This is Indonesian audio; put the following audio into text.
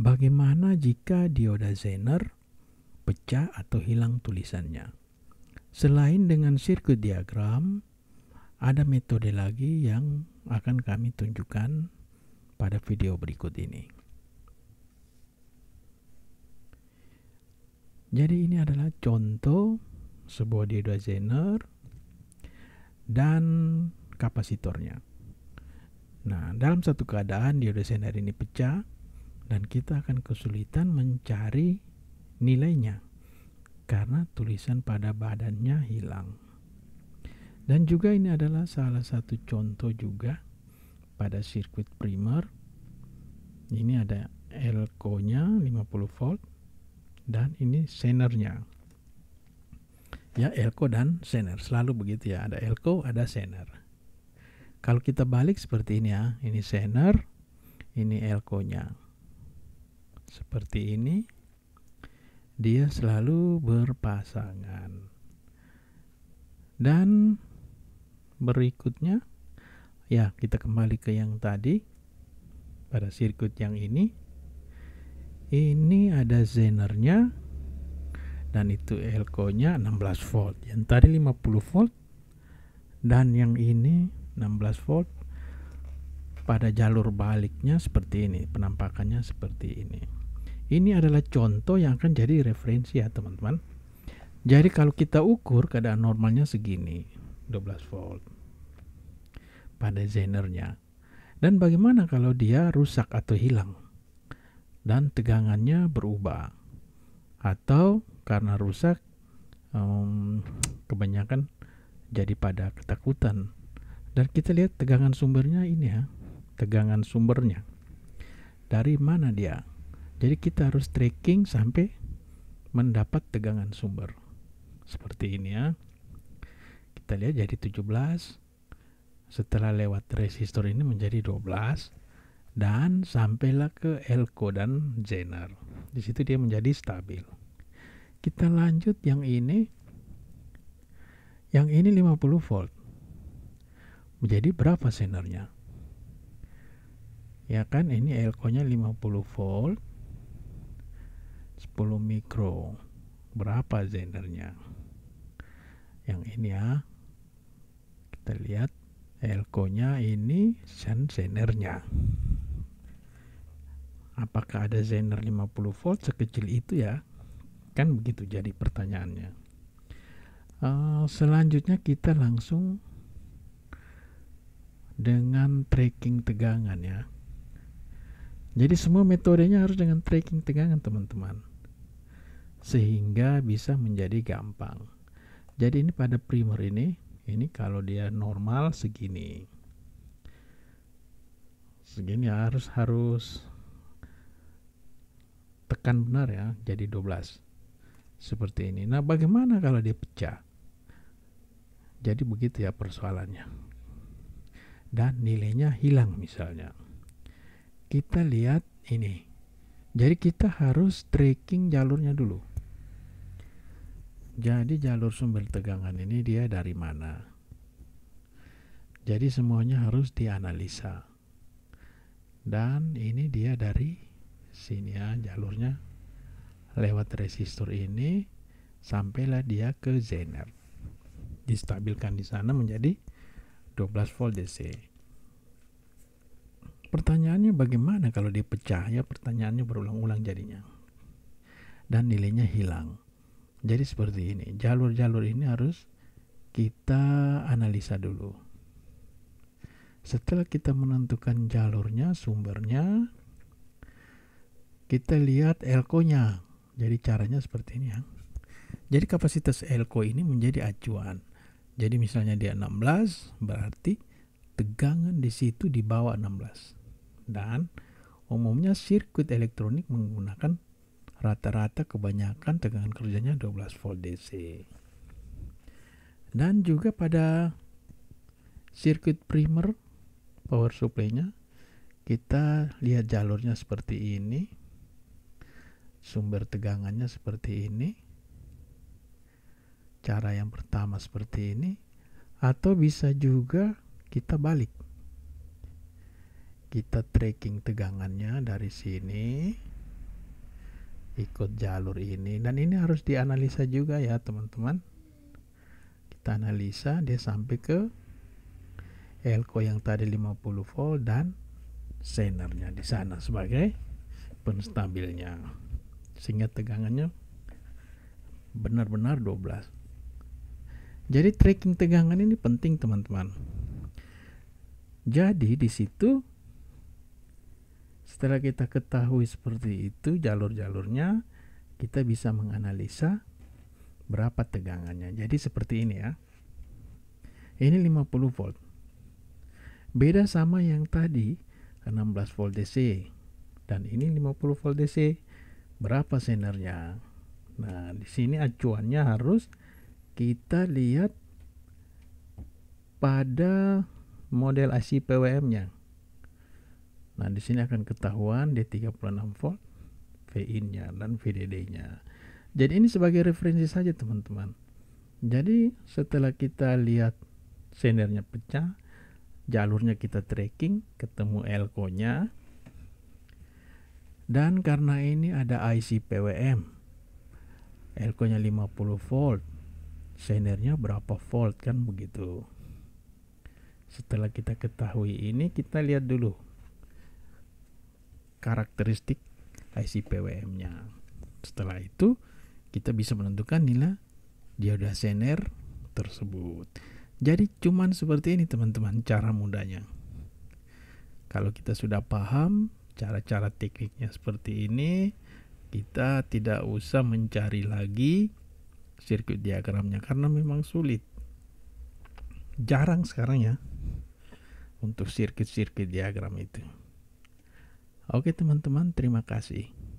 Bagaimana jika dioda Zener pecah atau hilang tulisannya? Selain dengan sirkuit diagram, ada metode lagi yang akan kami tunjukkan pada video berikut ini. Jadi ini adalah contoh sebuah dioda Zener dan kapasitornya. Nah, dalam satu keadaan dioda Zener ini pecah, dan kita akan kesulitan mencari nilainya karena tulisan pada badannya hilang. Dan juga ini adalah salah satu contoh juga pada sirkuit primer. Ini ada elko-nya 50 volt dan ini senernya. Ya, elko dan sener selalu begitu ya, ada elko, ada sener. Kalau kita balik seperti ini ya, ini sener, ini elko-nya seperti ini, dia selalu berpasangan. Dan berikutnya, ya, kita kembali ke yang tadi pada sirkuit yang ini. Ini ada zenernya dan itu elko-nya 16 volt. Yang tadi 50 volt dan yang ini 16 volt pada jalur baliknya seperti ini penampakannya seperti ini ini adalah contoh yang akan jadi referensi ya teman-teman. Jadi kalau kita ukur keadaan normalnya segini, 12 volt pada zenernya. Dan bagaimana kalau dia rusak atau hilang? Dan tegangannya berubah. Atau karena rusak um, kebanyakan jadi pada ketakutan. Dan kita lihat tegangan sumbernya ini ya, tegangan sumbernya. Dari mana dia? Jadi kita harus tracking sampai mendapat tegangan sumber. Seperti ini ya. Kita lihat jadi 17. Setelah lewat resistor ini menjadi 12 dan sampailah ke elko dan zener. Di situ dia menjadi stabil. Kita lanjut yang ini. Yang ini 50 volt. Menjadi berapa senernya? Ya kan ini elko-nya 50 volt mikro berapa zenernya yang ini ya kita lihat elko nya ini sen zenernya apakah ada zener 50 volt sekecil itu ya kan begitu jadi pertanyaannya uh, selanjutnya kita langsung dengan tracking tegangan ya jadi semua metodenya harus dengan tracking tegangan teman-teman sehingga bisa menjadi gampang. Jadi ini pada primer ini, ini kalau dia normal segini. Segini harus harus tekan benar ya, jadi 12. Seperti ini. Nah, bagaimana kalau dia pecah? Jadi begitu ya persoalannya. Dan nilainya hilang misalnya. Kita lihat ini. Jadi kita harus tracking jalurnya dulu. Jadi jalur sumber tegangan ini dia dari mana? Jadi semuanya harus dianalisa. Dan ini dia dari sini ya jalurnya lewat resistor ini sampailah dia ke zener. Distabilkan di sana menjadi 12 volt DC. Pertanyaannya bagaimana kalau dipecah ya pertanyaannya berulang-ulang jadinya. Dan nilainya hilang jadi seperti ini, jalur-jalur ini harus kita analisa dulu. Setelah kita menentukan jalurnya, sumbernya, kita lihat elko-nya. Jadi caranya seperti ini ya. Jadi kapasitas elko ini menjadi acuan. Jadi misalnya dia 16, berarti tegangan di situ di bawah 16. Dan umumnya sirkuit elektronik menggunakan rata-rata kebanyakan tegangan kerjanya 12 volt DC. Dan juga pada sirkuit primer power supply-nya kita lihat jalurnya seperti ini. Sumber tegangannya seperti ini. Cara yang pertama seperti ini atau bisa juga kita balik. Kita tracking tegangannya dari sini ikut jalur ini dan ini harus dianalisa juga ya teman-teman kita analisa dia sampai ke elko yang tadi 50 volt dan senernya di sana sebagai penstabilnya sehingga tegangannya benar-benar 12 jadi tracking tegangan ini penting teman-teman jadi di situ setelah kita ketahui seperti itu jalur-jalurnya, kita bisa menganalisa berapa tegangannya. Jadi seperti ini ya. Ini 50 volt. Beda sama yang tadi 16 volt DC dan ini 50 volt DC. Berapa senernya? Nah, di sini acuannya harus kita lihat pada model IC PWM-nya. Nah, di sini akan ketahuan D3.6 volt VIN-nya dan VDD-nya. Jadi ini sebagai referensi saja teman-teman. Jadi setelah kita lihat sendernya pecah, jalurnya kita tracking, ketemu elko-nya. Dan karena ini ada IC PWM, elko-nya 50 volt, sendernya berapa volt kan begitu. Setelah kita ketahui ini, kita lihat dulu karakteristik IC pwm nya Setelah itu, kita bisa menentukan nilai dioda sener tersebut. Jadi cuman seperti ini teman-teman cara mudahnya. Kalau kita sudah paham cara-cara tekniknya seperti ini, kita tidak usah mencari lagi sirkuit diagramnya karena memang sulit. Jarang sekarang ya untuk sirkuit-sirkuit diagram itu. Oke teman-teman, terima kasih.